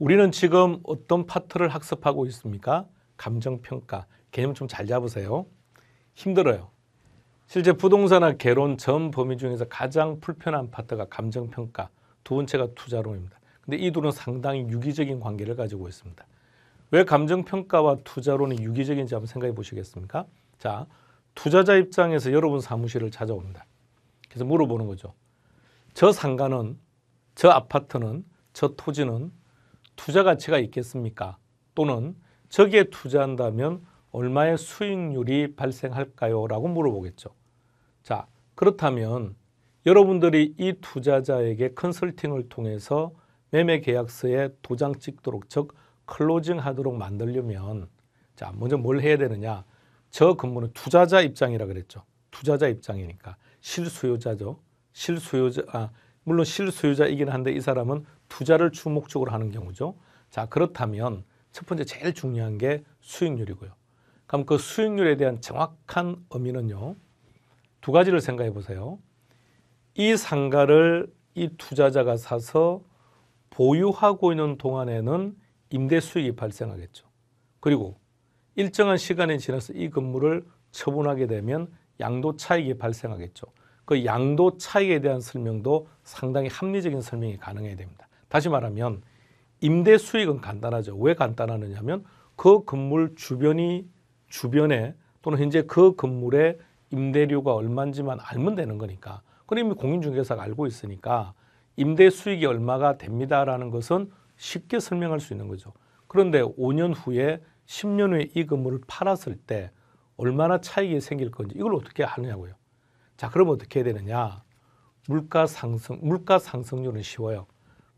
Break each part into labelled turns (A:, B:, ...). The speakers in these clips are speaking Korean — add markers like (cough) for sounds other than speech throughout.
A: 우리는 지금 어떤 파트를 학습하고 있습니까? 감정평가. 개념 좀 잘 잡으세요. 힘들어요. 실제 부동산학 개론 전 범위 중에서 가장 불편한 파트가 감정평가, 두 번째가 투자론입니다. 근데 이 둘은 상당히 유기적인 관계를 가지고 있습니다. 왜 감정평가와 투자론이 유기적인지 한번 생각해 보시겠습니까? 자, 투자자 입장에서 여러분 사무실을 찾아옵니다. 그래서 물어보는 거죠. 저 상가는, 저 아파트는, 저 토지는 투자 가치가 있겠습니까? 또는 저기에 투자한다면 얼마의 수익률이 발생할까요? 라고 물어보겠죠. 자, 그렇다면 여러분들이 이 투자자에게 컨설팅을 통해서 매매 계약서에 도장 찍도록 즉 클로징 하도록 만들려면 자, 먼저 뭘 해야 되느냐? 저 근무는 투자자 입장이라 그랬죠. 투자자 입장이니까 실수요자죠. 실수요자 아, 물론 실수요자이긴 한데 이 사람은 투자를 주목적으로 하는 경우죠. 자, 그렇다면 첫 번째 제일 중요한 게 수익률이고요. 그럼 그 수익률에 대한 정확한 의미는요. 두 가지를 생각해 보세요. 이 상가를 이 투자자가 사서 보유하고 있는 동안에는 임대 수익이 발생하겠죠. 그리고 일정한 시간이 지나서 이 건물을 처분하게 되면 양도 차익이 발생하겠죠. 그 양도 차익에 대한 설명도 상당히 합리적인 설명이 가능해야 됩니다. 다시 말하면 임대 수익은 간단하죠. 왜 간단하느냐 하면 그 건물 주변이 주변에 또는 현재 그 건물의 임대료가 얼마인지만 알면 되는 거니까 그럼 이미 공인중개사가 알고 있으니까 임대 수익이 얼마가 됩니다라는 것은 쉽게 설명할 수 있는 거죠. 그런데 5년 후에 10년 후에 이 건물을 팔았을 때 얼마나 차익이 생길 건지 이걸 어떻게 하느냐고요. 자, 그럼 어떻게 해야 되느냐? 물가 상승, 물가 상승률은 쉬워요.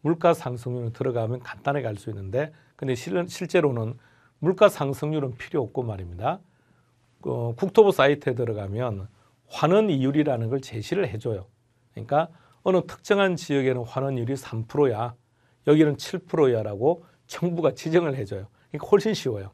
A: 물가 상승률은 들어가면 간단하게 갈 수 있는데 근데 실은 실제로는 물가 상승률은 필요 없고 말입니다. 어, 국토부 사이트에 들어가면 환원 이율이라는 걸 제시를 해줘요. 그러니까 어느 특정한 지역에는 환원율이 3%야, 여기는 7%야라고 정부가 지정을 해줘요. 그러니까 훨씬 쉬워요.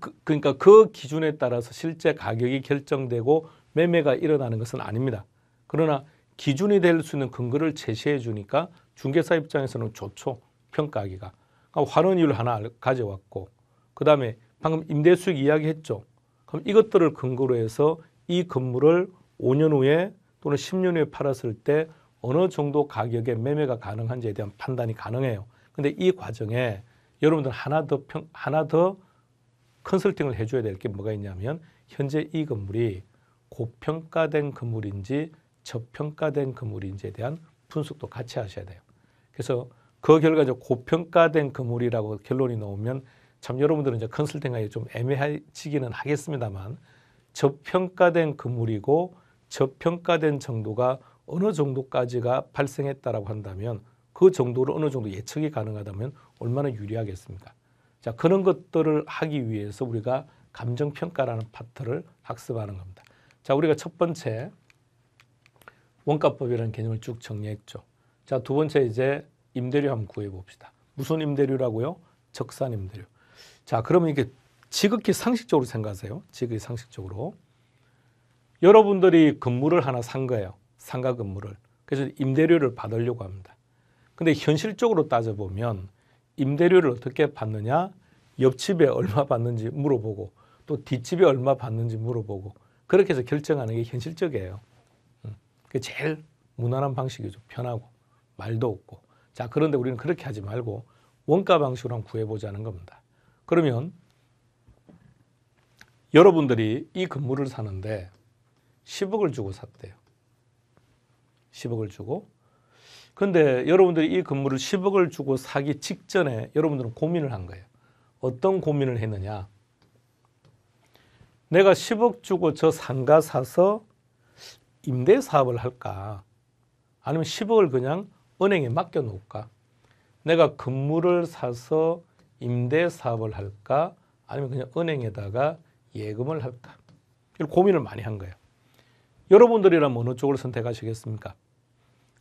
A: 그, 그러니까 그 기준에 따라서 실제 가격이 결정되고 매매가 일어나는 것은 아닙니다. 그러나 기준이 될 수 있는 근거를 제시해 주니까 중개사 입장에서는 좋죠. 평가하기가. 그러니까 환원율 하나 가져왔고 그 다음에 방금 임대수익 이야기했죠. 그럼 이것들을 근거로 해서 이 건물을 5년 후에 또는 10년 후에 팔았을 때 어느 정도 가격에 매매가 가능한지에 대한 판단이 가능해요. 근데 이 과정에 여러분들 하나 더 평, 하나 더 컨설팅을 해줘야 될 게 뭐가 있냐면 현재 이 건물이 고평가된 건물인지 저평가된 건물인지에 대한 분석도 같이 하셔야 돼요. 그래서 그 결과적 고평가된 그물이라고 결론이 나오면 참 여러분들은 이제 컨설팅하기 좀 애매해지기는 하겠습니다만 저평가된 그물이고 저평가된 정도가 어느 정도까지가 발생했다라고 한다면 그 정도를 어느 정도 예측이 가능하다면 얼마나 유리하겠습니까? 자 그런 것들을 하기 위해서 우리가 감정평가라는 파트를 학습하는 겁니다. 자 우리가 첫 번째 원가법이라는 개념을 쭉 정리했죠. 자, 두 번째 이제 임대료 한번 구해 봅시다. 무슨 임대료라고요? 적산 임대료. 자, 그러면 이게 지극히 상식적으로 생각하세요. 지극히 상식적으로. 여러분들이 건물을 하나 산 거예요. 상가 건물을. 그래서 임대료를 받으려고 합니다. 근데 현실적으로 따져보면 임대료를 어떻게 받느냐? 옆집에 얼마 받는지 물어보고 또 뒷집에 얼마 받는지 물어보고 그렇게 해서 결정하는 게 현실적이에요. 음, 그게 제일 무난한 방식이죠. 편하고. 말도 없고 자 그런데 우리는 그렇게 하지 말고 원가 방식으로 한번 구해보자는 겁니다. 그러면 여러분들이 이 건물을 사는데 10억을 주고 샀대요. 10억을 주고 근데 여러분들이 이 건물을 10억을 주고 사기 직전에 여러분들은 고민을 한 거예요. 어떤 고민을 했느냐 내가 10억 주고 저 상가 사서 임대 사업을 할까 아니면 10억을 그냥 은행에 맡겨놓을까? 내가 건물을 사서 임대 사업을 할까? 아니면 그냥 은행에다가 예금을 할까? 고민을 많이 한 거예요. 여러분들이라면 어느 쪽을 선택하시겠습니까?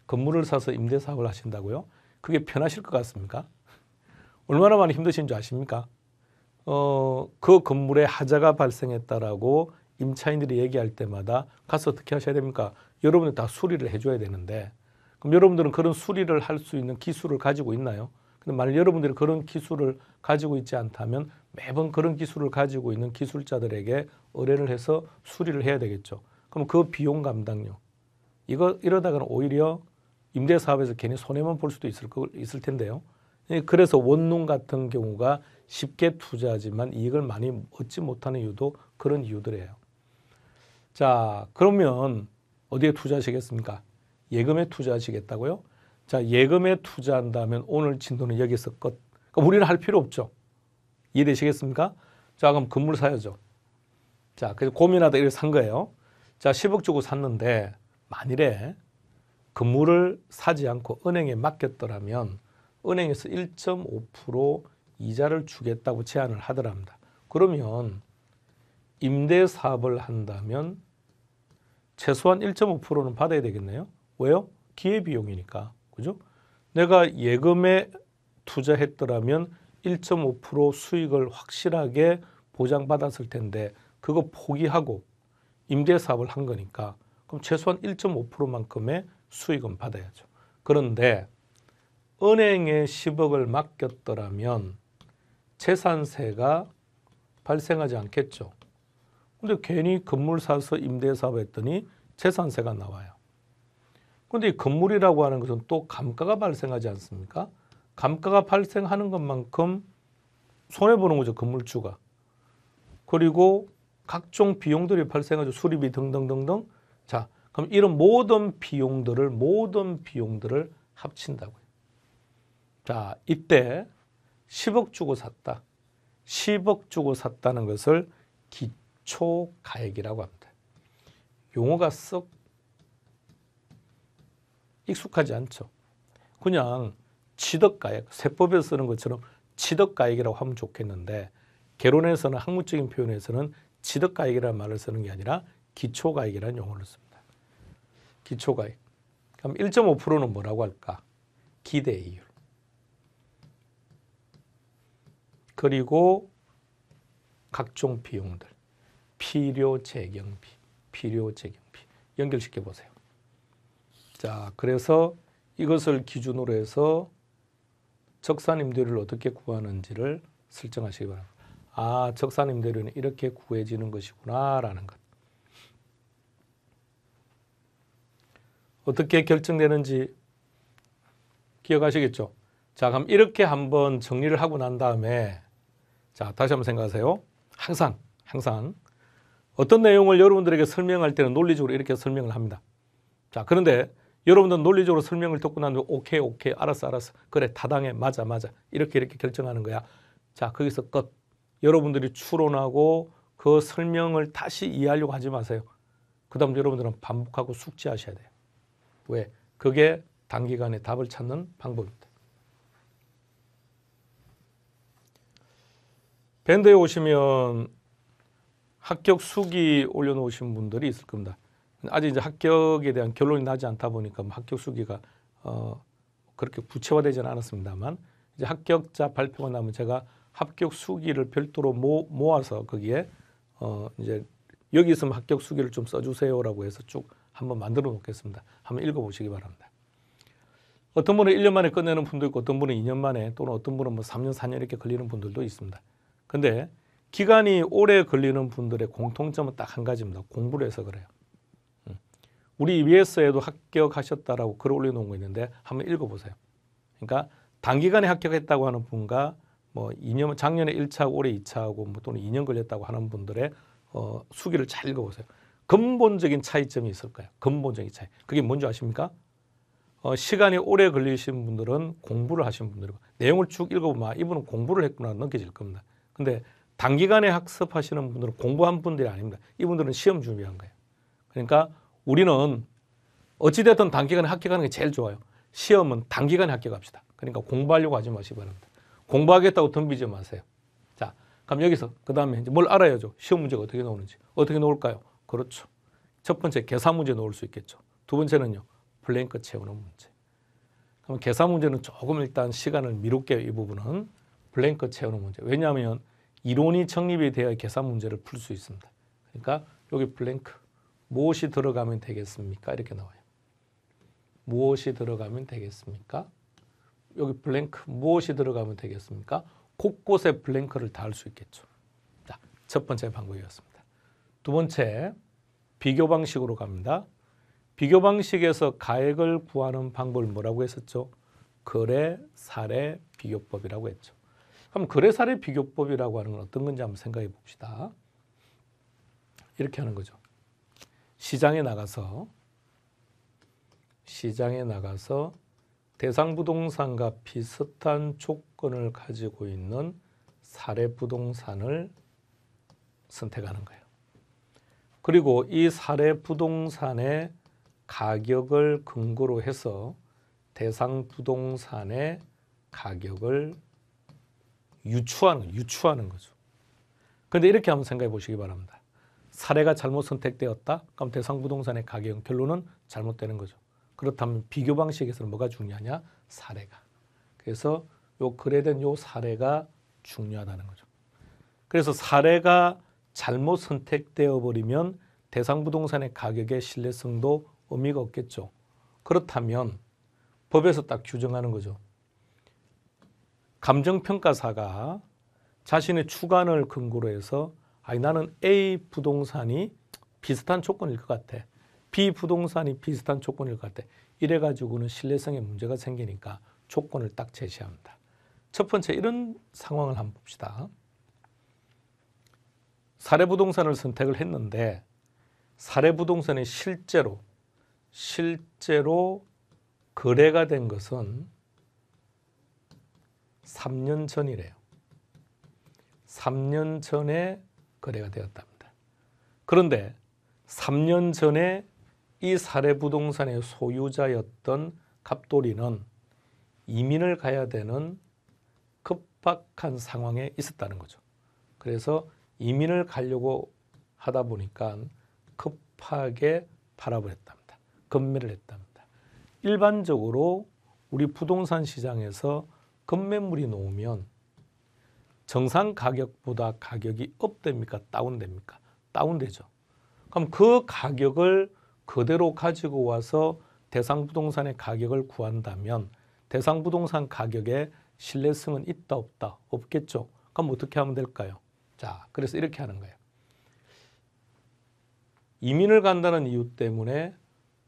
A: 건물을 사서 임대 사업을 하신다고요? 그게 편하실 것 같습니까? 얼마나 많이 힘드신 줄 아십니까? 어, 그 건물에 하자가 발생했다라고 임차인들이 얘기할 때마다 가서 어떻게 하셔야 됩니까? 여러분들 다 수리를 해줘야 되는데 그럼 여러분들은 그런 수리를 할 수 있는 기술을 가지고 있나요? 근데 만약 여러분들이 그런 기술을 가지고 있지 않다면 매번 그런 기술을 가지고 있는 기술자들에게 의뢰를 해서 수리를 해야 되겠죠. 그럼 그 비용 감당료 이거 이러다가는 오히려 임대 사업에서 괜히 손해만 볼 수도 있을 있을 텐데요. 예, 그래서 원룸 같은 경우가 쉽게 투자하지만 이익을 많이 얻지 못하는 이유도 그런 이유들이에요. 자, 그러면 어디에 투자하시겠습니까? 예금에 투자하시겠다고요? 자, 예금에 투자한다면 오늘 진도는 여기서 끝. 그러니까 우리는 할 필요 없죠. 이해되시겠습니까? 자, 그럼 건물 사야죠. 자, 그래서 고민하다 이렇게 산 거예요. 자, 10억 주고 샀는데 만일에 건물을 사지 않고 은행에 맡겼더라면 은행에서 1.5% 이자를 주겠다고 제안을 하더랍니다. 그러면 임대 사업을 한다면 최소한 1.5%는 받아야 되겠네요. 왜요? 기회비용이니까. 그죠? 내가 예금에 투자했더라면 1.5% 수익을 확실하게 보장받았을 텐데 그거 포기하고 임대사업을 한 거니까 그럼 최소한 1.5%만큼의 수익은 받아야죠. 그런데 은행에 10억을 맡겼더라면 재산세가 발생하지 않겠죠. 근데 괜히 건물 사서 임대사업 했더니 재산세가 나와요. 그런데이 건물이라고 하는 것은 또 감가가 발생하지 않습니까? 감가가 발생하는 것만큼 손해보는 거죠. 건물주가. 그리고 각종 비용들이 발생하죠. 수리비 등등등등. 자, 그럼 이런 모든 비용들을, 모든 비용들을 합친다고요. 자, 이때 10억 주고 샀다. 10억 주고 샀다는 것을 기초가액이라고 합니다. 용어가 썩 익숙하지 않죠. 그냥 치덕가액, 세법에 쓰는 것처럼 치덕가액이라고 하면 좋겠는데 개론에서는 학문적인 표현에서는 지덕가액이라는 말을 쓰는 게 아니라 기초가액이라는 용어를 씁니다. 기초가액. 그럼 1.5%는 뭐라고 할까? 기대이율. 그리고 각종 비용들. 필요 재경비, 필요 재경비. 연결시켜 보세요. 자, 그래서 이것을 기준으로 해서 적산임대료를 어떻게 구하는지를 설정하시기 바랍니다. 아, 적산임대료는 이렇게 구해지는 것이구나 라는 것. 어떻게 결정되는지 기억하시겠죠? 자, 그럼 이렇게 한번 정리를 하고 난 다음에 자, 다시 한번 생각하세요. 항상, 항상 어떤 내용을 여러분들에게 설명할 때는 논리적으로 이렇게 설명을 합니다. 자, 그런데 여러분들 논리적으로 설명을 듣고 난 후 오케이 오케이 알았어 알았어 그래 다당해 맞아 맞아 이렇게 이렇게 결정하는 거야. 자 거기서 끝. 여러분들이 추론하고 그 설명을 다시 이해하려고 하지 마세요. 그 다음 여러분들은 반복하고 숙지하셔야 돼요. 왜? 그게 단기간에 답을 찾는 방법입니다. 밴드에 오시면 합격 수기 올려놓으신 분들이 있을 겁니다. 아직 이제 합격에 대한 결론이 나지 않다 보니까 뭐 합격 수기가 어, 그렇게 구체화되지는 않았습니다만 이제 합격자 발표가 나면 제가 합격 수기를 별도로 모, 모아서 거기에 어, 이제 여기 있으면 합격 수기를 좀 써주세요라고 해서 쭉 한번 만들어 놓겠습니다. 한번 읽어보시기 바랍니다. 어떤 분은 1년 만에 끝내는 분도 있고 어떤 분은 2년 만에 또는 어떤 분은 뭐 3년, 4년 이렇게 걸리는 분들도 있습니다. 근데 기간이 오래 걸리는 분들의 공통점은 딱 한 가지입니다. 공부를 해서 그래요. 우리 EBS에도 합격하셨다라고 글을 올려놓은 거 있는데 한번 읽어보세요. 그러니까 단기간에 합격했다고 하는 분과 뭐 2년 작년에 1차 올해 2차하고 뭐 또는 2년 걸렸다고 하는 분들의 어, 수기를 잘 읽어보세요. 근본적인 차이점이 있을 거요 근본적인 차이. 그게 뭔지 아십니까? 어, 시간이 오래 걸리신 분들은 공부를 하신 분들이고 내용을 쭉 읽어보면 아, 이분은 공부를 했구나 느껴질 겁니다. 근데 단기간에 학습하시는 분들은 공부한 분들이 아닙니다. 이분들은 시험 준비한 거예요. 그러니까 우리는 어찌됐든 단기간에 합격하는 게 제일 좋아요. 시험은 단기간에 합격합시다. 그러니까 공부하려고 하지 마시기 바랍니다. 공부하겠다고 덤비지 마세요. 자, 그럼 여기서 그 다음에 뭘 알아야죠. 시험 문제가 어떻게 나오는지. 어떻게 나올까요? 그렇죠. 첫 번째 계산 문제 놓을 수 있겠죠. 두 번째는요. 블랭크 채우는 문제. 그럼 계산 문제는 조금 일단 시간을 미룰게요. 이 부분은 블랭크 채우는 문제. 왜냐하면 이론이 정립이 되어야 계산 문제를 풀 수 있습니다. 그러니까 여기 블랭크 무엇이 들어가면 되겠습니까? 이렇게 나와요. 무엇이 들어가면 되겠습니까? 여기 블랭크 무엇이 들어가면 되겠습니까? 곳곳에 블랭크를 다할수 있겠죠. 자, 첫 번째 방법이었습니다. 두 번째 비교 방식으로 갑니다. 비교 방식에서 가액을 구하는 방법을 뭐라고 했었죠? 거래 사례 비교법이라고 했죠. 그럼 거래 사례 비교법이라고 하는 건 어떤 건지 한번 생각해 봅시다. 이렇게 하는 거죠. 시장에 나가서 시장에 나가서 대상 부동산과 비슷한 조건을 가지고 있는 사례 부동산을 선택하는 거예요. 그리고 이 사례 부동산의 가격을 근거로 해서 대상 부동산의 가격을 유추하는, 유추하는 거죠. 그런데 이렇게 한번 생각해 보시기 바랍니다. 사례가 잘못 선택되었다? 그럼 대상부동산의 가격 결론은 잘못되는 거죠. 그렇다면 비교 방식에서는 뭐가 중요하냐? 사례가. 그래서 요 글에 된요 사례가 중요하다는 거죠. 그래서 사례가 잘못 선택되어 버리면 대상 부동산의 가격의 신뢰성도 의미가 없겠죠. 그렇다면 법에서 딱 규정하는 거죠. 감정평가사가 자신의 추간을 근거로 해서 아니 나는 A 부동산이 비슷한 조건일 것 같아. B 부동산이 비슷한 조건일 것 같아. 이래 가지고는 신뢰성에 문제가 생기니까 조건을 딱 제시합니다. 첫 번째 이런 상황을 한번 봅시다. 사례 부동산을 선택을 했는데 사례 부동산이 실제로 실제로 거래가 된 것은 3년 전이래요. 3년 전에 거래가 되었답니다. 그런데 3년 전에 이 사례 부동산의 소유자였던 갑돌이는 이민을 가야 되는 급박한 상황에 있었다는 거죠. 그래서 이민을 가려고 하다 보니까 급하게 팔아버렸답니다. 급매를 했답니다. 일반적으로 우리 부동산 시장에서 급매물이 놓으면 정상 가격보다 가격이 업됩니까? 다운됩니까? 다운되죠. 그럼 그 가격을 그대로 가지고 와서 대상 부동산의 가격을 구한다면 대상 부동산 가격에 신뢰성은 있다 없다 없겠죠. 그럼 어떻게 하면 될까요? 자, 그래서 이렇게 하는 거예요. 이민을 간다는 이유 때문에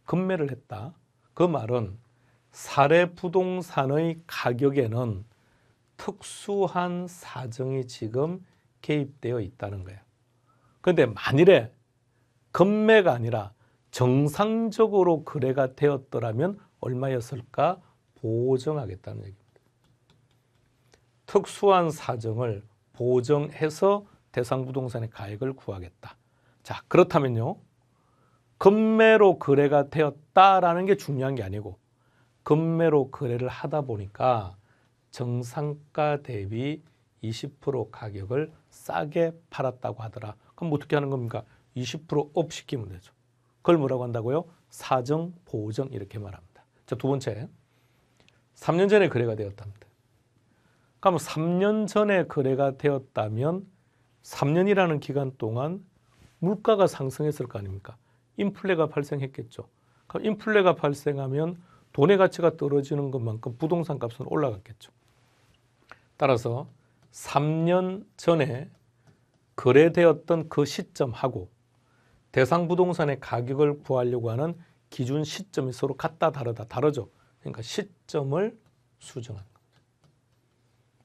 A: 급매를 했다. 그 말은 사례 부동산의 가격에는 특수한 사정이 지금 개입되어 있다는 거예요. 그런데 만일에 금매가 아니라 정상적으로 거래가 되었더라면 얼마였을까 보정하겠다는 얘기입니다. 특수한 사정을 보정해서 대상 부동산의 가액을 구하겠다. 자, 그렇다면요. 금매로 거래가 되었다라는 게 중요한 게 아니고 금매로 거래를 하다 보니까 정상가 대비 20% 가격을 싸게 팔았다고 하더라. 그럼 어떻게 하는 겁니까? 20%업 시키면 되죠. 그걸 뭐라고 한다고요? 사정, 보정 이렇게 말합니다. 자, 두 번째. 3년 전에 거래가 되었답니다. 그럼 3년 전에 거래가 되었다면 3년이라는 기간 동안 물가가 상승했을 거 아닙니까? 인플레가 발생했겠죠. 그럼 인플레가 발생하면 돈의 가치가 떨어지는 것만큼 부동산 값은 올라갔겠죠. 따라서 3년 전에 거래되었던 그 시점하고 대상 부동산의 가격을 구하려고 하는 기준 시점이 서로 같다 다르다 다르죠. 그러니까 시점을 수정한 겁니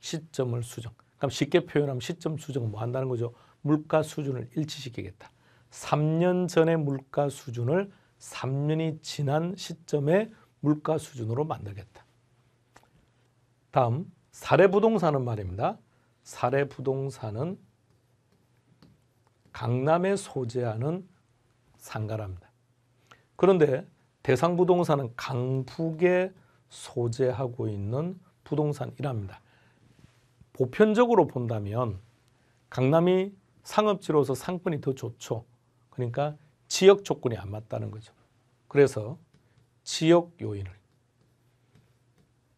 A: 시점을 수정. 그럼 쉽게 표현하면 시점 수정은 뭐 한다는 거죠? 물가 수준을 일치시키겠다. 3년 전의 물가 수준을 3년이 지난 시점의 물가 수준으로 만들겠다. 다음 사례 부동산은 말입니다. 사례 부동산은 강남에 소재하는 상가랍니다. 그런데 대상 부동산은 강북에 소재하고 있는 부동산이랍니다. 보편적으로 본다면 강남이 상업지로서 상권이 더 좋죠. 그러니까 지역 조건이 안 맞다는 거죠. 그래서 지역 요인을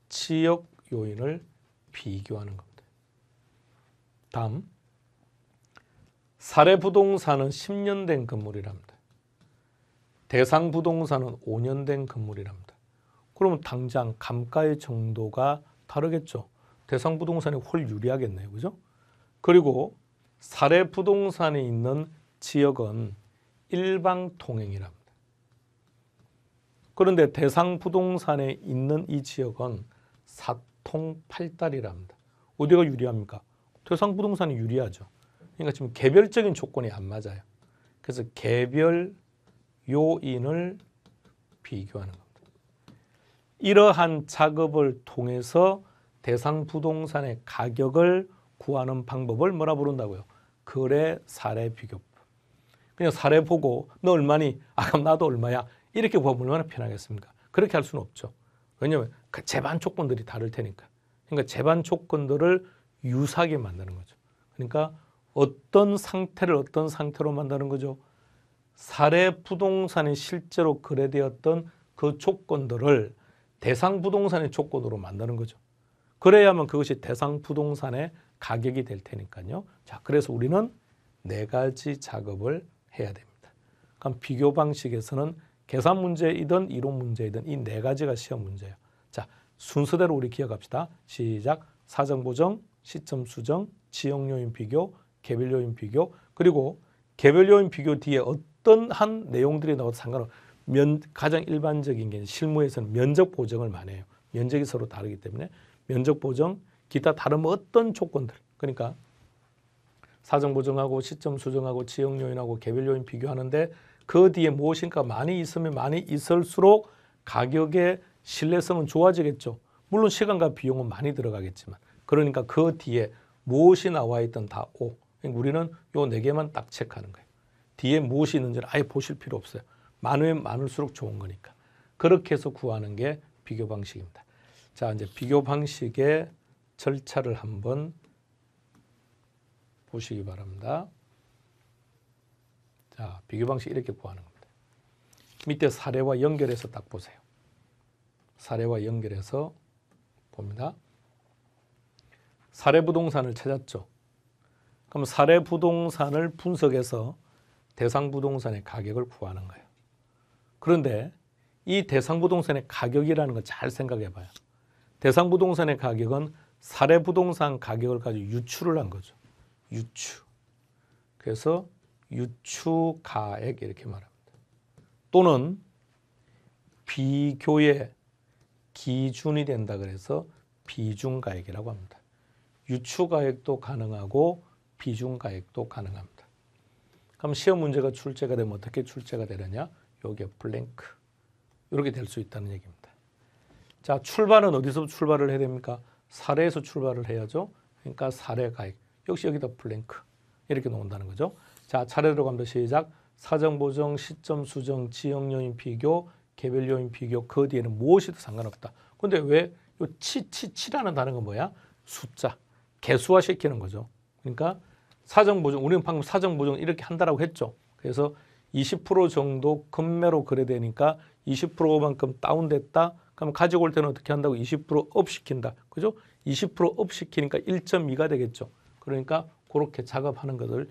A: 지역 요인을 비교하는 겁니다. 다음 사례 부동산은 10년 된 건물이랍니다. 대상 부동산은 5년 된 건물이랍니다. 그러면 당장 감가의 정도가 다르겠죠. 대상 부동산이 훨 유리하겠네요. 그죠? 그리고 사례 부동산에 있는 지역은 일방 통행이랍니다. 그런데 대상 부동산에 있는 이 지역은 사 통팔달이랍니다. 어디가 유리합니까? 토상 부동산이 유리하죠. 그러니까 지금 개별적인 조건이 안 맞아요. 그래서 개별 요인을 비교하는 겁니다. 이러한 작업을 통해서 대상 부동산의 가격을 구하는 방법을 뭐라 부른다고요? 거래 사례 비교법. 그냥 사례 보고 너 얼마니? 아 그럼 나도 얼마야? 이렇게 보면 얼마나 편하겠습니까? 그렇게 할 수는 없죠. 왜냐하면 그 제반 조건들이 다를 테니까. 그러니까 제반 조건들을 유사하게 만드는 거죠. 그러니까 어떤 상태를 어떤 상태로 만드는 거죠. 사례 부동산이 실제로 거래되었던 그 조건들을 대상 부동산의 조건으로 만드는 거죠. 그래야만 그것이 대상 부동산의 가격이 될 테니까요. 자, 그래서 우리는 네 가지 작업을 해야 됩니다. 그럼 비교 방식에서는 계산 문제이든 이론 문제이든 이 네 가지가 시험 문제예요. 자, 순서대로 우리 기억합시다. 시작. 사정 보정, 시점 수정, 지역 요인 비교, 개별 요인 비교, 그리고 개별 요인 비교 뒤에 어떤 한 내용들이 나와도 상관없. 면 가장 일반적인 게 실무에서는 면적 보정을 많이 해요. 면적이 서로 다르기 때문에 면적 보정, 기타 다른 어떤 조건들. 그러니까 사정 보정하고 시점 수정하고 지역 요인하고 개별 요인 비교하는데 그 뒤에 무엇인가 많이 있으면 많이 있을수록 가격의 신뢰성은 좋아지겠죠. 물론 시간과 비용은 많이 들어가겠지만 그러니까 그 뒤에 무엇이 나와 있던 다 O. 그러니까 우리는 요 네 개만 딱 체크하는 거예요. 뒤에 무엇이 있는지를 아예 보실 필요 없어요. 많으면 많을수록 좋은 거니까. 그렇게 해서 구하는 게 비교 방식입니다. 자, 이제 비교 방식의 절차를 한번 보시기 바랍니다. 자, 비교 방식 이렇게 구하는 겁니다. 밑에 사례와 연결해서 딱 보세요. 사례와 연결해서 봅니다. 사례 부동산을 찾았죠. 그럼 사례 부동산을 분석해서 대상 부동산의 가격을 구하는 거예요. 그런데 이 대상 부동산의 가격이라는 걸 잘 생각해 봐요. 대상 부동산의 가격은 사례 부동산 가격을 가지고 유추를 한 거죠. 유추. 그래서 유추가액 이렇게 말합니다. 또는 비교의 기준이 된다 그래서 비중가액이라고 합니다. 유추가액도 가능하고 비중가액도 가능합니다. 그럼 시험 문제가 출제가 되면 어떻게 출제가 되느냐? 여기에 플랭크 이렇게 될 수 있다는 얘기입니다. 자 출발은 어디서 출발을 해야 됩니까? 사례에서 출발을 해야죠. 그러니까 사례가액 역시 여기다 플랭크 이렇게 놓는다는 거죠. 자 차례대로 갑니다. 시작. 사정 보정, 시점 수정, 지역 요인 비교, 개별 요인 비교 그 뒤에는 무엇이든 상관없다. 근데 왜 치치치라는 단어가 뭐야? 숫자 개수화 시키는 거죠. 그러니까 사정 보정 우리는 방금 사정 보정 이렇게 한다라고 했죠. 그래서 20% 정도 금매로 거래되니까 20%만큼 다운됐다. 그럼 가지고 올 때는 어떻게 한다고 20%업 시킨다. 그죠? 20%업 시키니까 1.2가 되겠죠. 그러니까 그렇게 작업하는 것을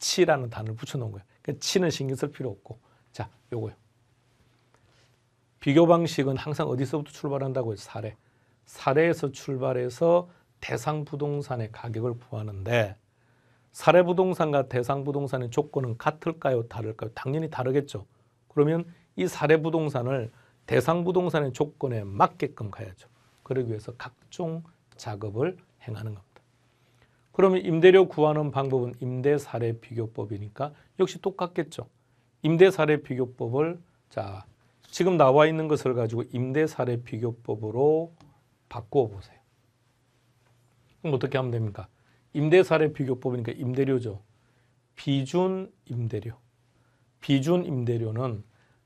A: 치라는 단어를 붙여놓은 거예요. 그러니까 치는 신경 쓸 필요 없고 자 요거요. 비교 방식은 항상 어디서부터 출발한다고 해서 사례. 사례에서 출발해서 대상 부동산의 가격을 구하는데 사례 부동산과 대상 부동산의 조건은 같을까요? 다를까요? 당연히 다르겠죠. 그러면 이 사례 부동산을 대상 부동산의 조건에 맞게끔 가야죠. 그러기 위해서 각종 작업을 행하는 겁니다. 그러면 임대료 구하는 방법은 임대 사례 비교법이니까 역시 똑같겠죠. 임대 사례 비교법을 자 지금 나와 있는 것을 가지고 임대 사례 비교법으로 바꾸어 보세요. 그럼 어떻게 하면 됩니까? 임대 사례 비교법이니까 임대료죠. 비준 임대료. 비준 임대료는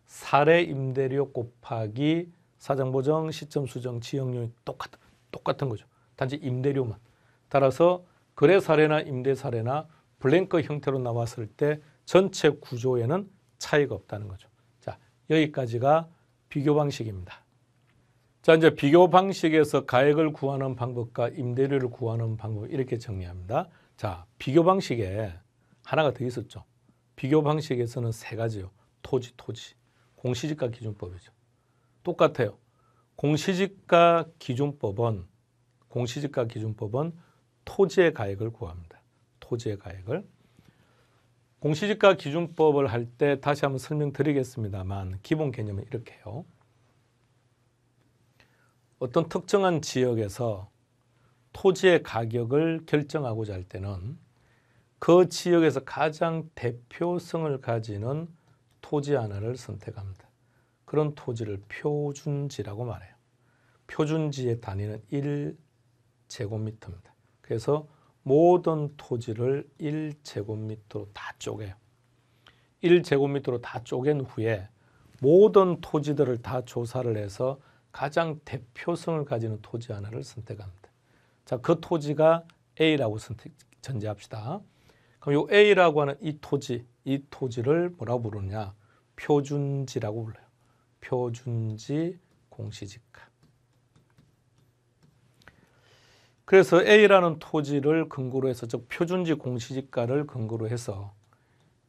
A: 사례 임대료 곱하기 사장 보정, 시점 수정, 지역료이 똑같, 똑같은 거죠. 단지 임대료만. 따라서 거래 사례나 임대 사례나 블랭크 형태로 나왔을 때 전체 구조에는 차이가 없다는 거죠. 자, 여기까지가 비교 방식입니다. 자, 이제 비교 방식에서 가액을 구하는 방법과 임대료를 구하는 방법 이렇게 정리합니다. 자, 비교 방식에 하나가 더 있었죠. 비교 방식에서는 세 가지요. 토지, 토지. 공시지가 기준법이죠. 똑같아요. 공시지가 기준법은 공시지가 기준법은 토지의 가액을 구합니다. 토지의 가액을. 공시지가 기준법을 할 때 다시 한번 설명드리겠습니다만 기본 개념은 이렇게요. 어떤 특정한 지역에서 토지의 가격을 결정하고자 할 때는 그 지역에서 가장 대표성을 가지는 토지 하나를 선택합니다. 그런 토지를 표준지라고 말해요. 표준지의 단위는 1제곱미터입니다. 그래서 모든 토지를 1제곱미터로 다 쪼개요. 1제곱미터로 다 쪼갠 후에 모든 토지들을 다 조사를 해서 가장 대표성을 가지는 토지 하나를 선택합니다. 자, 그 토지가 A라고 선택, 전제합시다. 그럼 이 A라고 하는 이 토지, 이 토지를 뭐라고 부르느냐? 표준지라고 불러요. 표준지 공시지가. 그래서 A라는 토지를 근거로 해서 즉 표준지 공시지가를 근거로 해서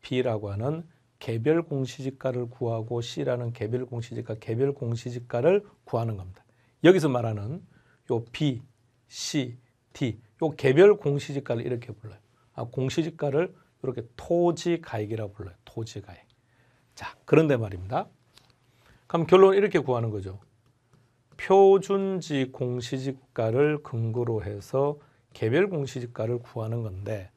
A: B라고 하는 개별 공시지가를 구하고 C라는 개별 공시지가 개별 공시지가를 구하는 겁니다. 여기서 말하는 요 B, C, D 요 개별 공시지가를 이렇게 불러요. 아, 공시지가를 이렇게 토지가액이라고 불러요. 토지가액. 자, 그런데 말입니다. 그럼 결론 이렇게 구하는 거죠. 표준지 공시지가를 근거로 해서 개별 공시지가를 구하는 건데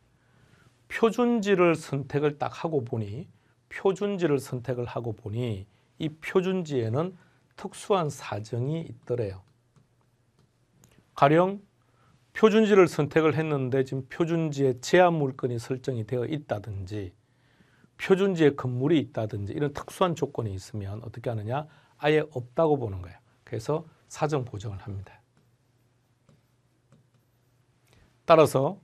A: 표준지를 선택을 딱 하고 보니 표준지를 선택을 하고 보니 이 표준지에는 특수한 사정이 있더래요. 가령 표준지를 선택을 했는데 지금 표준지에 제한 물건이 설정이 되어 있다든지 표준지에 건물이 있다든지 이런 특수한 조건이 있으면 어떻게 하느냐? 아예 없다고 보는 거예요. 그래서 사정 보정을 합니다. 따라서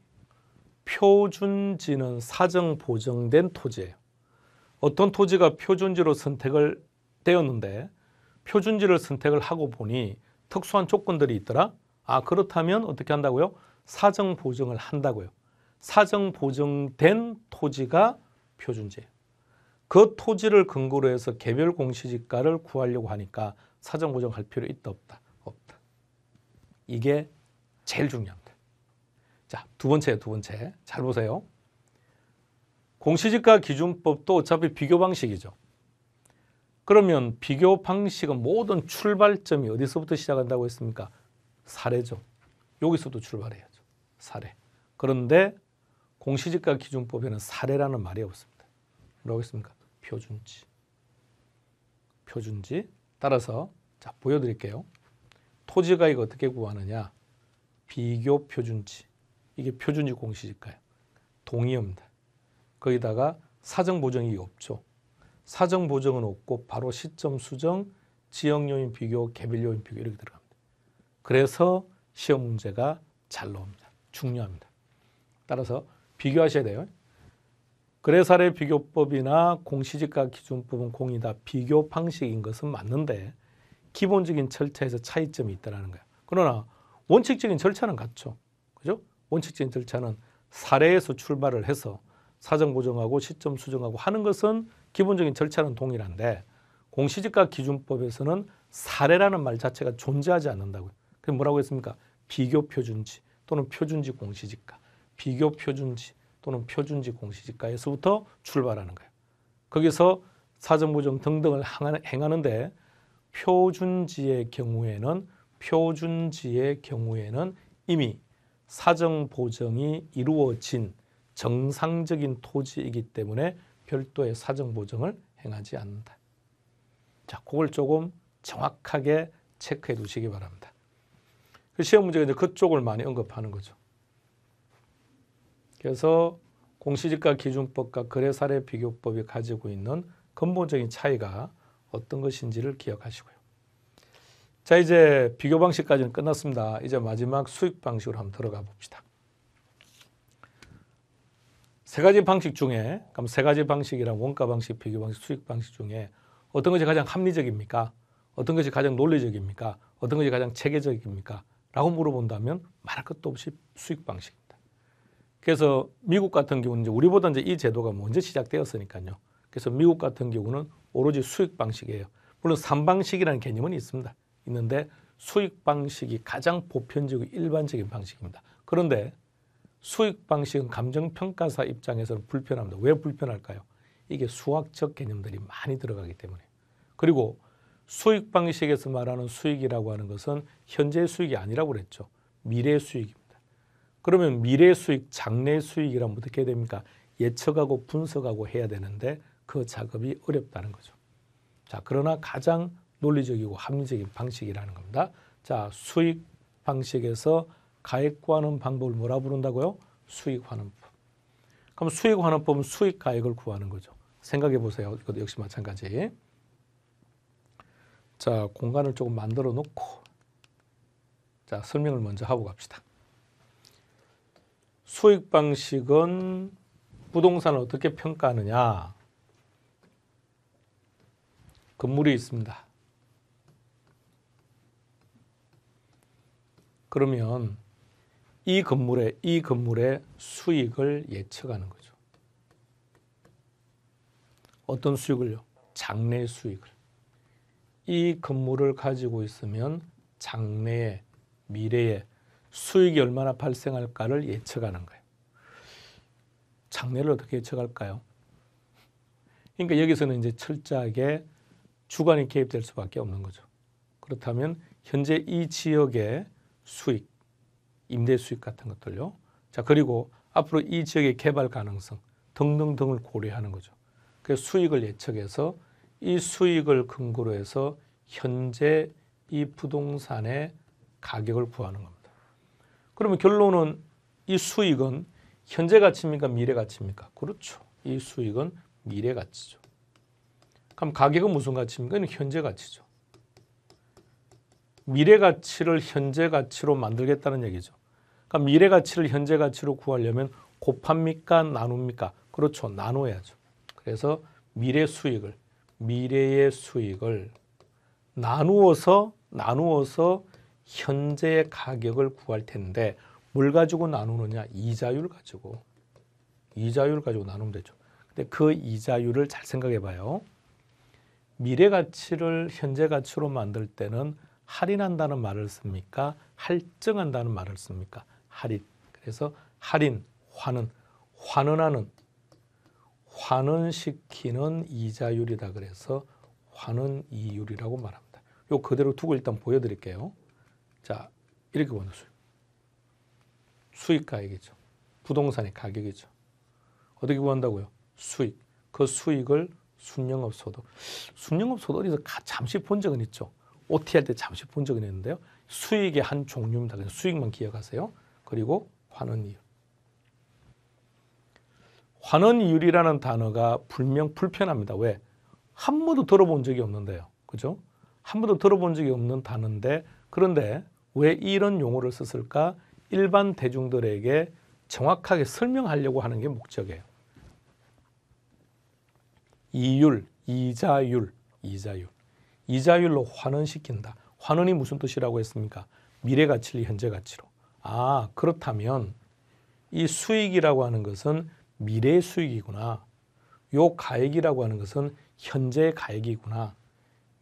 A: 표준지는 사정 보정된 토지예요. 어떤 토지가 표준지로 선택을 되었는데 표준지를 선택을 하고 보니 특수한 조건들이 있더라? 아 그렇다면 어떻게 한다고요? 사정 보정을 한다고요. 사정 보정된 토지가 표준지예요. 그 토지를 근거로 해서 개별 공시지가를 구하려고 하니까 사정보정할 필요 있다 없다 없다. 이게 제일 중요합니다. 자, 두 번째 두 번째 잘 보세요. 공시지가 기준법도 어차피 비교 방식이죠. 그러면 비교 방식은 모든 출발점이 어디서부터 시작한다고 했습니까? 사례죠. 여기서도 출발해야죠. 사례. 그런데 공시지가 기준법에는 사례라는 말이 없습니다. 뭐라고 했습니까? 표준지. 표준지, 따라서 자 보여드릴게요. 토지가 이거 어떻게 구하느냐. 비교 표준치. 이게 표준지 공시지가요. 동의합니다. 거기다가 사정보정이 없죠. 사정보정은 없고 바로 시점 수정, 지역요인 비교, 개별요인 비교 이렇게 들어갑니다. 그래서 시험 문제가 잘 나옵니다. 중요합니다. 따라서 비교하셔야 돼요. 거래사례 비교법이나 공시지가 기준법은 공이다 비교 방식인 것은 맞는데 기본적인 절차에서 차이점이 있다는 거야. 그러나 원칙적인 절차는 같죠. 그죠? 원칙적인 절차는 사례에서 출발을 해서 사정 보정하고 시점 수정하고 하는 것은 기본적인 절차는 동일한데 공시지가 기준법에서는 사례라는 말 자체가 존재하지 않는다고요. 그럼 뭐라고 했습니까? 비교 표준지 또는 표준지 공시지가, 비교 표준지 또는 표준지 공시지가에서부터 출발하는 거예요. 거기서 사정부정 등등을 행하는데 표준지의 경우에는 표준지의 경우에는 이미 사정보정이 이루어진 정상적인 토지이기 때문에 별도의 사정보정을 행하지 않는다. 자, 그걸 조금 정확하게 체크해 두시기 바랍니다. 그 시험 문제가 이제 그쪽을 많이 언급하는 거죠. 그래서 공시지가 기준법과 거래 사례 비교법이 가지고 있는 근본적인 차이가 어떤 것인지를 기억하시고요. 자 이제 비교 방식까지는 끝났습니다. 이제 마지막 수익 방식으로 한번 들어가 봅시다. 세 가지 방식 중에 그럼 세 가지 방식이랑 원가 방식, 비교 방식, 수익 방식 중에 어떤 것이 가장 합리적입니까? 어떤 것이 가장 논리적입니까? 어떤 것이 가장 체계적입니까? 라고 물어본다면 말할 것도 없이 수익 방식. 그래서 미국 같은 경우는 이제 우리보다 이제 이 제도가 먼저 시작되었으니까요. 그래서 미국 같은 경우는 오로지 수익 방식이에요. 물론 산방식이라는 개념은 있습니다. 있는데 수익 방식이 가장 보편적이고 일반적인 방식입니다. 그런데 수익 방식은 감정평가사 입장에서는 불편합니다. 왜 불편할까요? 이게 수학적 개념들이 많이 들어가기 때문에. 그리고 수익 방식에서 말하는 수익이라고 하는 것은 현재 수익이 아니라고 그랬죠. 미래 수익입니다. 그러면 미래 수익, 장래 수익이라면 뭐 어떻게 됩니까? 예측하고 분석하고 해야 되는데 그 작업이 어렵다는 거죠. 자, 그러나 가장 논리적이고 합리적인 방식이라는 겁니다. 자, 수익 방식에서 가액 구하는 방법을 뭐라 부른다고요? 수익 환원법. 그럼 수익 환원법은 수익 가액을 구하는 거죠. 생각해 보세요. 이것도 역시 마찬가지. 자, 공간을 조금 만들어 놓고 자, 설명을 먼저 하고 갑시다. 수익 방식은 부동산을 어떻게 평가하느냐? 건물이 있습니다. 그러면 이 건물의 이 건물의 수익을 예측하는 거죠. 어떤 수익을요? 장래 수익을. 이 건물을 가지고 있으면 장래의 미래의 수익이 얼마나 발생할까를 예측하는 거예요. 장래를 어떻게 예측할까요? 그러니까 여기서는 이제 철저하게 주관이 개입될 수밖에 없는 거죠. 그렇다면 현재 이 지역의 수익, 임대 수익 같은 것들요. 자 그리고 앞으로 이 지역의 개발 가능성 등등 등을 고려하는 거죠. 그 수익을 예측해서 이 수익을 근거로 해서 현재 이 부동산의 가격을 구하는 겁니다. 그러면 결론은 이 수익은 현재 가치입니까? 미래 가치입니까? 그렇죠. 이 수익은 미래 가치죠. 그럼 가격은 무슨 가치입니까? 이건 현재 가치죠. 미래 가치를 현재 가치로 만들겠다는 얘기죠. 그러 그러니까 미래 가치를 현재 가치로 구하려면 곱합니까? 나눕니까? 그렇죠. 나눠야죠. 그래서 미래 수익을 미래의 수익을 나누어서 나누어서 현재의 가격을 구할 텐데 뭘 가지고 나누느냐? 이자율 가지고. 이자율 가지고 나누면 되죠. 근데 그 이자율을 잘 생각해 봐요. 미래 가치를 현재 가치로 만들 때는 할인한다는 말을 씁니까? 할증한다는 말을 씁니까? 할인. 그래서 할인, 환은, 환원하는, 환원시키는 이자율이다 그래서 환원이율이라고 말합니다. 요 그대로 두고 일단 보여드릴게요. 자, 이렇게 보는 수익. 수익가액이죠. 부동산의 가격이죠. 어떻게 구한다고요? 수익. 그 수익을 순영업 소득. 순영업 소득에서 잠시 본 적은 있죠. OT 할때 잠시 본 적은 있는데요. 수익의 한 종류입니다. 그래서 수익만 기억하세요. 그리고 환원이율. 환원이율이라는 단어가 불명 불편합니다. 왜? 한 번도 들어본 적이 없는데요. 그죠? 한 번도 들어본 적이 없는 단어인데 그런데 왜 이런 용어를 썼을까? 일반 대중들에게 정확하게 설명하려고 하는 게 목적이에요. 이율, 이자율, 이자율. 이자율로 환원시킨다. 환원이 무슨 뜻이라고 했습니까? 미래 가치를 현재 가치로. 아, 그렇다면 이 수익이라고 하는 것은 미래 수익이구나. 요 가액이라고 하는 것은 현재 가액이구나.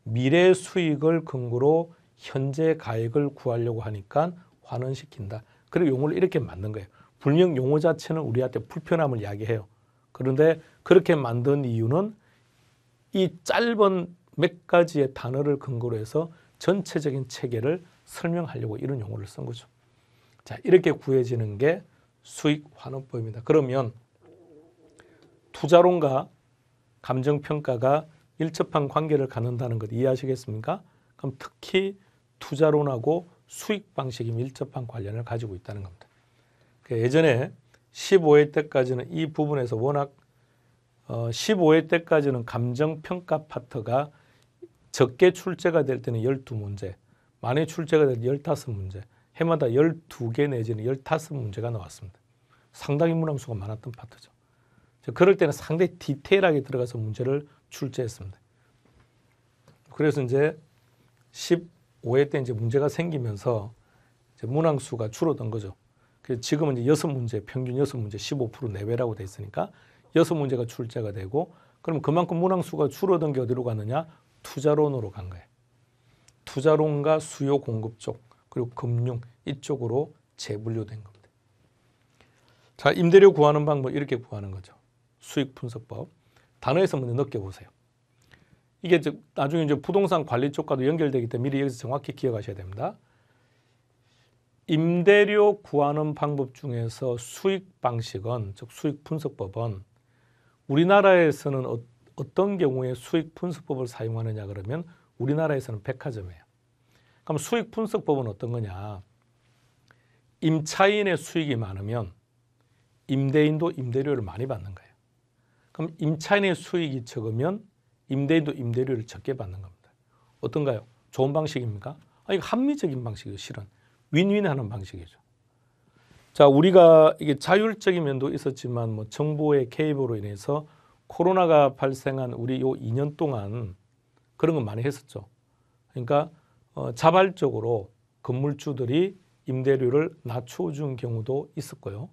A: 미래 수익을 근거로 현재 가액을 구하려고 하니까 환원시킨다. 그리고 용어를 이렇게 만든 거예요. 불명 용어 자체는 우리한테 불편함을 이야기해요. 그런데 그렇게 만든 이유는 이 짧은 몇 가지의 단어를 근거로 해서 전체적인 체계를 설명하려고 이런 용어를 쓴 거죠. 자, 이렇게 구해지는 게 수익 환원법입니다. 그러면 투자론과 감정평가가 일접한 관계를 갖는다는 것 이해하시겠습니까? 그럼 특히 투자론하고 수익 방식이 밀접한 관련을 가지고 있다는 겁니다. 그 예전에 15회 때까지는 이 부분에서 워낙 15회 어, 때까지는 감정평가 파트가 적게 출제가 될 때는 12문제, 많이 출제가 될때 15문제, 해마다 12개 내지는 15문제가 나왔습니다. 상당히 문함수가 많았던 파트죠. 그럴 때는 상당히 디테일하게 들어가서 문제를 출제했습니다. 그래서 이제 10, 5회 때 이제 문제가 생기면서 이제 문항수가 줄어든 거죠. 그래서 지금은 이제 여 문제, 평균 여 문제 15% 내외라고 돼 있으니까 여 문제가 출제가 되고 그럼 그만큼 문항수가 줄어든 게 어디로 가느냐? 투자론으로 간 거예요. 투자론과 수요 공급 쪽 그리고 금융 이쪽으로 재분류된 겁니다. 자, 임대료 구하는 방법 이렇게 구하는 거죠. 수익 분석법. 단어에서 먼저 느껴보세요. 이게 이제 나중에 이제 부동산 관리 쪽과도 연결되기 때문에 미리 여기서 정확히 기억하셔야 됩니다. 임대료 구하는 방법 중에서 수익 방식은 즉 수익 분석법은 우리나라에서는 어, 어떤 경우에 수익 분석법을 사용하느냐 그러면 우리나라에서는 백화점이에요. 그럼 수익 분석법은 어떤 거냐? 임차인의 수익이 많으면 임대인도 임대료를 많이 받는 거예요. 그럼 임차인의 수익이 적으면 임대인도 임대료를 적게 받는 겁니다. 어떤가요? 좋은 방식입니까? 아니, 합리적인 방식이에요, 실은. 윈윈하는 방식이죠. 자, 우리가 이게 자율적인 면도 있었지만 뭐 정부의 개입으로 인해서 코로나가 발생한 우리 요 2년 동안 그런 건 많이 했었죠. 그러니까 어, 자발적으로 건물주들이 임대료를 낮춰준 경우도 있었고요.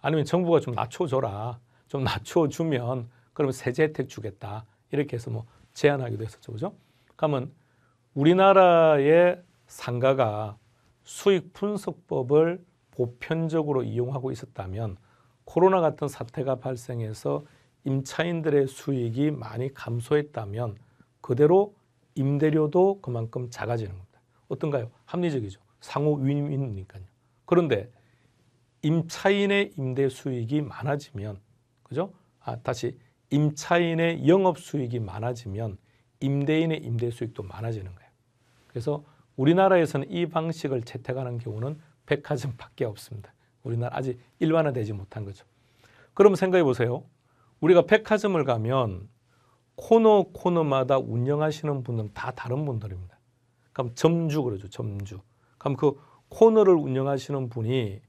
A: 아니면 정부가 좀 낮춰줘라. 좀 낮춰주면 그러면 세제 혜택 주겠다. 이렇게 해서 뭐제안하기도 했었죠. 그죠? 그러면 우리나라의 상가가 수익 분석법을 보편적으로 이용하고 있었다면 코로나 같은 사태가 발생해서 임차인들의 수익이 많이 감소했다면 그대로 임대료도 그만큼 작아지는 겁니다. 어떤가요? 합리적이죠. 상호 윈윈이니까요. 그런데 임차인의 임대 수익이 많아지면 그죠? 아, 다시 임차인의 영업 수익이 많아지면 임대인의 임대 수익도 많아지는 거예요. 그래서 우리나라에서는 이 방식을 채택하는 경우는 백화점밖에 없습니다. 우리나라 아직 일반화되지 못한 거죠. 그럼 생각해 보세요. 우리가 백화점을 가면 코너 코너마다 운영하시는 분은 들다 다른 분들입니다. 그럼 점주 그러죠. 점주. 그럼 그 코너를 운영하시는 분이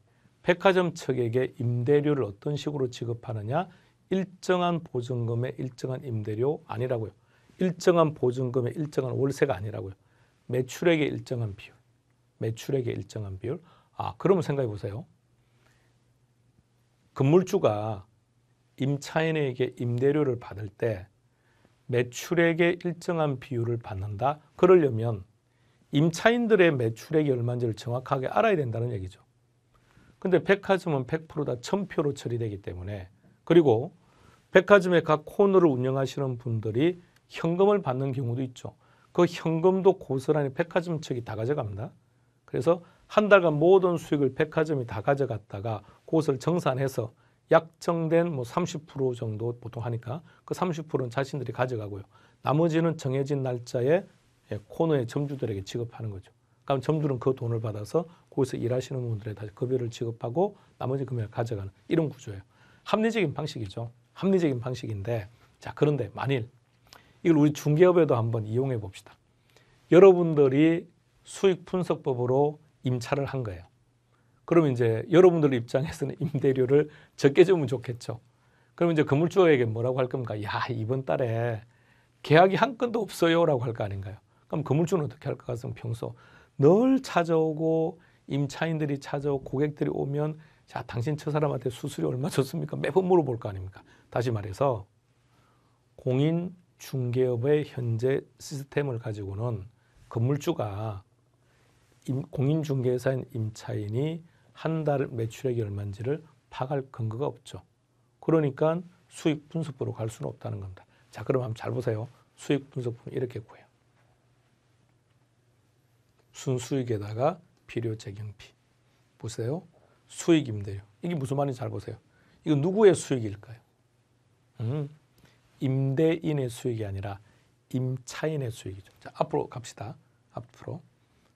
A: 백화점 측에게 임대료를 어떤 식으로 지급하느냐 일정한 보증금의 일정한 임대료 아니라고요. 일정한 보증금의 일정한 월세가 아니라고요. 매출액의 일정한 비율. 매출액의 일정한 비율. 아, 그러면 생각해 보세요. 건물주가 임차인에게 임대료를 받을 때 매출액의 일정한 비율을 받는다. 그러려면 임차인들의 매출액이 얼마인지를 정확하게 알아야 된다는 얘기죠. 근데 백화점은 100%다 천표로 처리되기 때문에 그리고 백화점에각 코너를 운영하시는 분들이 현금을 받는 경우도 있죠. 그 현금도 고스란히 백화점 측이 다 가져갑니다. 그래서 한 달간 모든 수익을 백화점이 다 가져갔다가 그것을 정산해서 약정된 뭐 30% 정도 보통 하니까 그 30%는 자신들이 가져가고요. 나머지는 정해진 날짜에 예, 코너의 점주들에게 지급하는 거죠. 그러니 점주는 그 돈을 받아서 거기서 일하시는 분들에 게 다시 급여를 지급하고 나머지 금액을 가져가는 이런 구조예요. 합리적인 방식이죠. 합리적인 방식인데 자 그런데 만일 이걸 우리 중개업에도 한번 이용해 봅시다. 여러분들이 수익 분석법으로 임차를 한 거예요. 그러면 이제 여러분들 입장에서는 (laughs) 임대료를 적게 주면 좋겠죠. 그러면 이제 건물주에게 뭐라고 할 겁니까? 야 이번 달에 계약이 한 건도 없어요라고 할 거 아닌가요? 그럼 건물주는 어떻게 할 것같습니까 평소 늘 찾아오고 임차인들이 찾아오고 고객들이 오면 자, 당신 저 사람한테 수수료 얼마 줬습니까? 매번 물어볼 거 아닙니까? 다시 말해서 공인 중개업의 현재 시스템을 가지고는 건물주가 공인 중개사인 임차인이 한 달 매출액이 얼마인지를 파악할 근거가 없죠. 그러니까 수익 분석부로 갈 수는 없다는 겁니다. 자, 그럼 한번 잘 보세요. 수익 분석부는 이렇게 구해요. 순수익에다가 필요 재경비. 보세요. 수익입니다. 이게 무슨 말인지 잘 보세요. 이거 누구의 수익일까요? 음, 임대인의 수익이 아니라 임차인의 수익이죠. 자, 앞으로 갑시다. 앞으로.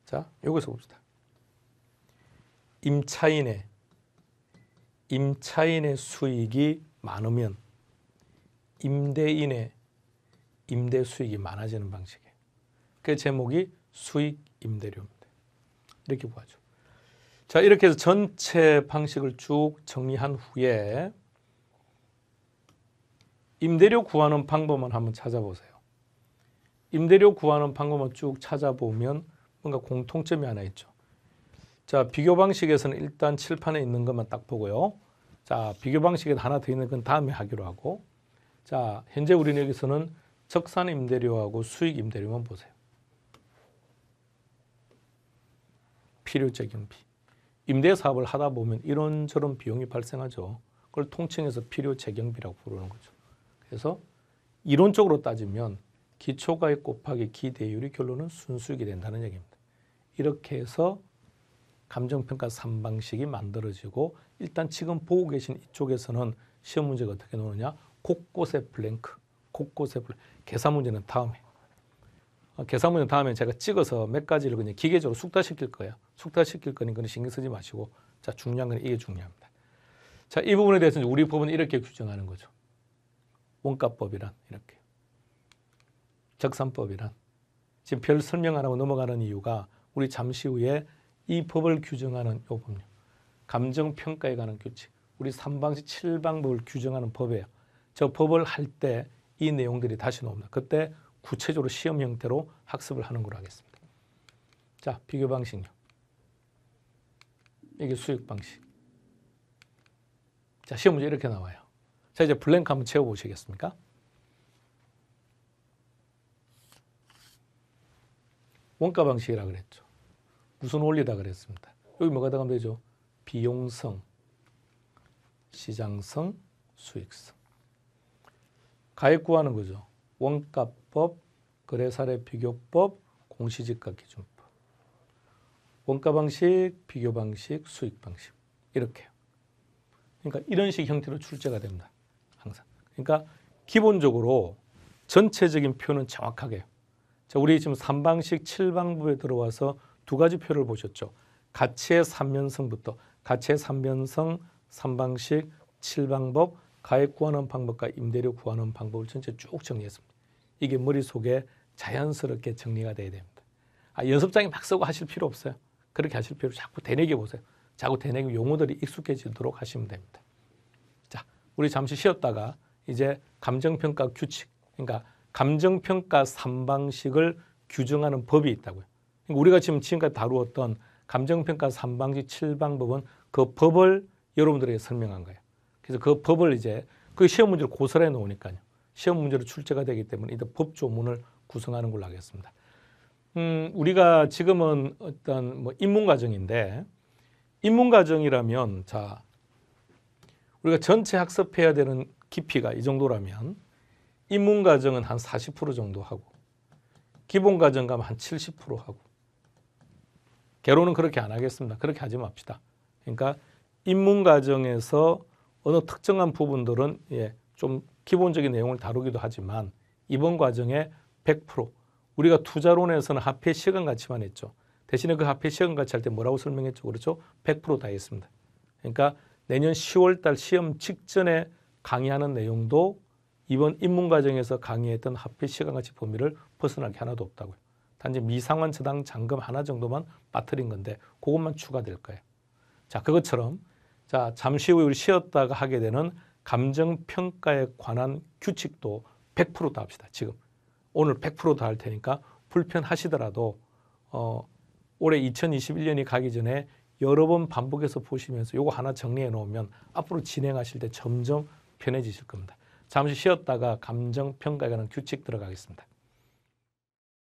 A: 자, 여기서 봅시다. 임차인의 임차인의 수익이 많으면 임대인의 임대 수익이 많아지는 방식이에요. 그 제목이 수익 임대료입니다. 이렇게 보아죠. 자, 이렇게 해서 전체 방식을 쭉 정리한 후에 임대료 구하는 방법만 한번 찾아보세요. 임대료 구하는 방법만 쭉 찾아보면 뭔가 공통점이 하나 있죠. 자, 비교 방식에서는 일단 칠판에 있는 것만 딱 보고요. 자, 비교 방식에 하나 더 있는 건 다음에 하기로 하고 자, 현재 우리는 여기서는 적산 임대료하고 수익 임대료만 보세요. 필요적 경비. 임대 사업을 하다 보면 이런저런 비용이 발생하죠. 그걸 통칭해서 필요 재경비라고 부르는 거죠. 그래서 이론적으로 따지면 기초가액 곱하기 기대율이 결론은 순수익이 된다는 얘기입니다. 이렇게 해서 감정평가 3방식이 만들어지고 일단 지금 보고 계신 이쪽에서는 시험 문제가 어떻게 나오느냐 곳곳에 블랭크, 곳곳에 블랭크. 계산 문제는 다음에 어, 계산문은 다음에 제가 찍어서 몇 가지를 그냥 기계적으로 숙달시킬 거예요. 숙달시킬 거니까 신경 쓰지 마시고 자 중요한 건 이게 중요합니다. 자 이 부분에 대해서는 우리 법은 이렇게 규정하는 거죠. 원가법이란 이렇게 적산법이란 지금 별 설명 안 하고 넘어가는 이유가 우리 잠시 후에 이 법을 규정하는 요 법률 감정평가에 관한 규칙 우리 삼방식 칠방법을 규정하는 법이에요. 저 법을 할 때 이 내용들이 다시 나옵니다. 그때 구체적으로 시험 형태로 학습을 하는 걸로 하겠습니다. 자, 비교 방식요. 이게 수익 방식. 자, 시험 문제 이렇게 나와요. 자, 이제 블랭크 한번 채워보시겠습니까? 원가 방식이라 그랬죠. 무슨 원리다 그랬습니다. 여기 뭐가 들어가면 되죠? 비용성, 시장성, 수익성. 가액 구하는 거죠. 원가법, 거래사례 비교법, 공시지가 기준법, 원가 방식, 비교 방식, 수익 방식 이렇게 그러니까 이런 식 형태로 출제가 됩니다. 항상. 그러니까 기본적으로 전체적인 표는 정확하게 자, 우리 지금 3방식 7방법에 들어와서 두 가지 표를 보셨죠. 가치의 3면성부터 가치의 3면성, 3방식, 7방법, 가액 구하는 방법과 임대료 구하는 방법을 전체 쭉 정리했습니다. 이게 머릿속에 자연스럽게 정리가 돼야 됩니다. 아, 연습장에 막 쓰고 하실 필요 없어요. 그렇게 하실 필요 자꾸 되뇌겨 보세요. 자꾸 되뇌기 용어들이 익숙해지도록 하시면 됩니다. 자, 우리 잠시 쉬었다가 이제 감정평가 규칙, 그러니까 감정평가 3방식을 규정하는 법이 있다고요. 그러니까 우리가 지금 지금까지 다루었던 감정평가 3방식 7방법은 그 법을 여러분들에게 설명한 거예요. 그래서 그 법을 이제 그 시험 문제를 고설해 놓으니까요. 시험 문제로 출제가 되기 때문에 이제 법 조문을 구성하는 걸로 하겠습니다. 음, 우리가 지금은 어떤 뭐 인문 과정인데 인문 과정이라면 자 우리가 전체 학습해야 되는 깊이가 이 정도라면 인문 과정은 한 40% 정도 하고 기본 과정 가면 한70% 하고 개론은 그렇게 안 하겠습니다. 그렇게 하지 맙시다. 그러니까 인문 과정에서 어느 특정한 부분들은 예, 좀 기본적인 내용을 다루기도 하지만 이번 과정에 100% 우리가 투자론에서는 합해 시간 가치만 했죠. 대신에 그 합해 시간 가치 할 때 뭐라고 설명했죠? 그렇죠? 100%다 했습니다. 그러니까 내년 10월 달 시험 직전에 강의하는 내용도 이번 입문 과정에서 강의했던 합해 시간 가치 범위를 벗어날게 하나도 없다고요. 단지 미상환 저당 잔금 하나 정도만 빠뜨린 건데 그것만 추가될 거예요. 자, 그것처럼 자, 잠시 후 우리 쉬었다가 하게 되는 감정 평가에 관한 규칙도 100%다 합시다. 지금 오늘 100%다 할 테니까 불편하시더라도 어, 올해 2021년이 가기 전에 여러 번 반복해서 보시면서 요거 하나 정리해 놓으면 앞으로 진행하실 때 점점 편해지실 겁니다. 잠시 쉬었다가 감정 평가에 관한 규칙 들어가겠습니다.